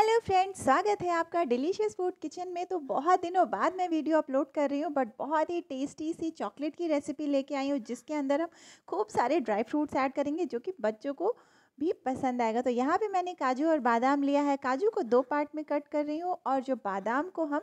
hello friends स्वागत है आपका डिलीशियस फूड किचन में तो बहुत दिनों बाद मैं वीडियो अपलोड कर रही हूँ बट बहुत ही टेस्टी सी चॉकलेट की रेसिपी लेके आई हूँ जिसके अंदर हम खूब सारे ड्राई फ्रूट्स ऐड करेंगे जो कि बच्चों को भी पसंद आएगा तो यहाँ पे मैंने काजू और बादाम लिया है काजू को दो पार्ट में कट कर रही हूँ और जो बादाम को हम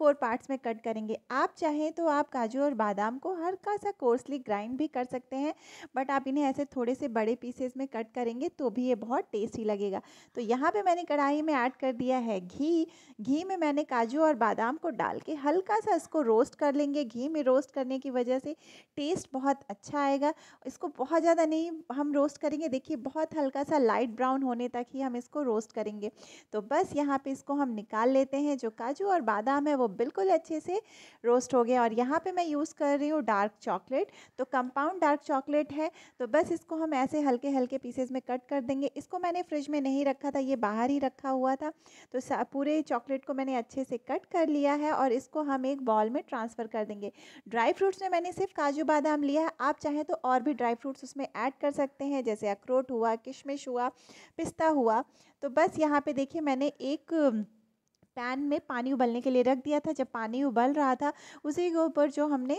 फोर पार्ट्स में कट करेंगे आप चाहें तो आप काजू और बादाम को हल्का सा कोर्सली ग्राइंड भी कर सकते हैं बट आप इन्हें ऐसे थोड़े से बड़े पीसेस में कट करेंगे तो भी ये बहुत टेस्टी लगेगा तो यहाँ पे मैंने कढ़ाई में ऐड कर दिया है घी घी में मैंने काजू और बादाम को डाल के हल्का सा इसको रोस्ट कर लेंगे घी में रोस्ट करने की वजह से टेस्ट बहुत अच्छा आएगा इसको बहुत ज़्यादा नहीं हम रोस्ट करेंगे देखिए बहुत हल्का सा लाइट ब्राउन होने तक ही हम इसको रोस्ट करेंगे तो बस यहाँ पर इसको हम निकाल लेते हैं जो काजू और बादाम है वो बिल्कुल अच्छे से रोस्ट हो गया और यहाँ पे मैं यूज़ कर रही हूँ डार्क चॉकलेट तो कंपाउंड डार्क चॉकलेट है तो बस इसको हम ऐसे हल्के हल्के पीसेज में कट कर देंगे इसको मैंने फ्रिज में नहीं रखा था ये बाहर ही रखा हुआ था तो पूरे चॉकलेट को मैंने अच्छे से कट कर लिया है और इसको हम एक बॉल में ट्रांसफ़र कर देंगे ड्राई फ्रूट्स में मैंने सिर्फ काजू बादाम लिया है आप चाहें तो और भी ड्राई फ्रूट्स उसमें ऐड कर सकते हैं जैसे अखरोट हुआ किशमिश हुआ पिस्ता हुआ तो बस यहाँ पे देखिए मैंने एक पैन में पानी उबलने के लिए रख दिया था जब पानी उबल रहा था उसी के ऊपर जो हमने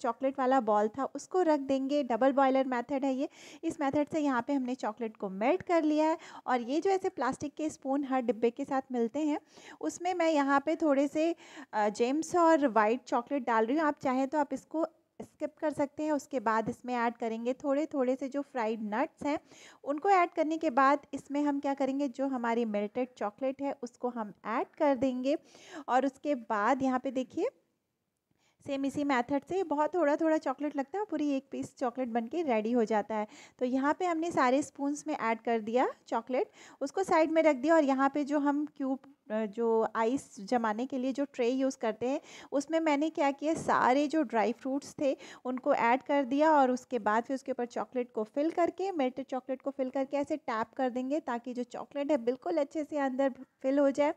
चॉकलेट वाला बॉल था उसको रख देंगे डबल बॉयलर मेथड है ये इस मेथड से यहाँ पे हमने चॉकलेट को मेल्ट कर लिया है और ये जो ऐसे प्लास्टिक के स्पून हर डिब्बे के साथ मिलते हैं उसमें मैं यहाँ पे थोड़े से जेम्स और वाइट चॉकलेट डाल रही हूँ आप चाहें तो आप इसको स्किप कर सकते हैं उसके बाद इसमें ऐड करेंगे थोड़े थोड़े से जो फ्राइड नट्स हैं उनको ऐड करने के बाद इसमें हम क्या करेंगे जो हमारी मेल्टेड चॉकलेट है उसको हम ऐड कर देंगे और उसके बाद यहाँ पे देखिए सेम इसी मेथड से बहुत थोड़ा थोड़ा चॉकलेट लगता है पूरी एक पीस चॉकलेट बन के रेडी हो जाता है तो यहाँ पे हमने सारे स्पून्स में ऐड कर दिया चॉकलेट उसको साइड में रख दिया और यहाँ पे जो हम क्यूब जो आइस जमाने के लिए जो ट्रे यूज़ करते हैं उसमें मैंने क्या किया सारे जो ड्राई फ्रूट्स थे उनको ऐड कर दिया और उसके बाद फिर उसके ऊपर चॉकलेट को फिल करके मेल्टेड चॉकलेट को फिल करके ऐसे टैप कर देंगे ताकि जो चॉकलेट है बिल्कुल अच्छे से अंदर फिल हो जाए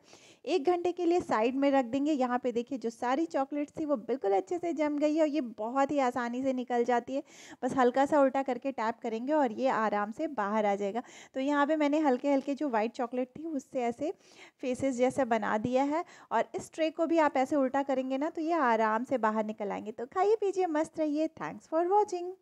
एक घंटे के लिए साइड में रख देंगे यहाँ पर देखिए जो सारी चॉकलेट थी वो बिल्कुल अच्छे से जम गई है और ये बहुत ही आसानी से निकल जाती है बस हल्का सा उल्टा करके टैप करेंगे और ये आराम से बाहर आ जाएगा तो यहाँ पर मैंने हल्के हल्के जो वाइट चॉकलेट थी उससे ऐसे फेसेस जैसे बना दिया है और इस ट्रे को भी आप ऐसे उल्टा करेंगे ना तो ये आराम से बाहर निकल आएंगे तो खाइए पीजिए मस्त रहिए थैंक्स फॉर वॉचिंग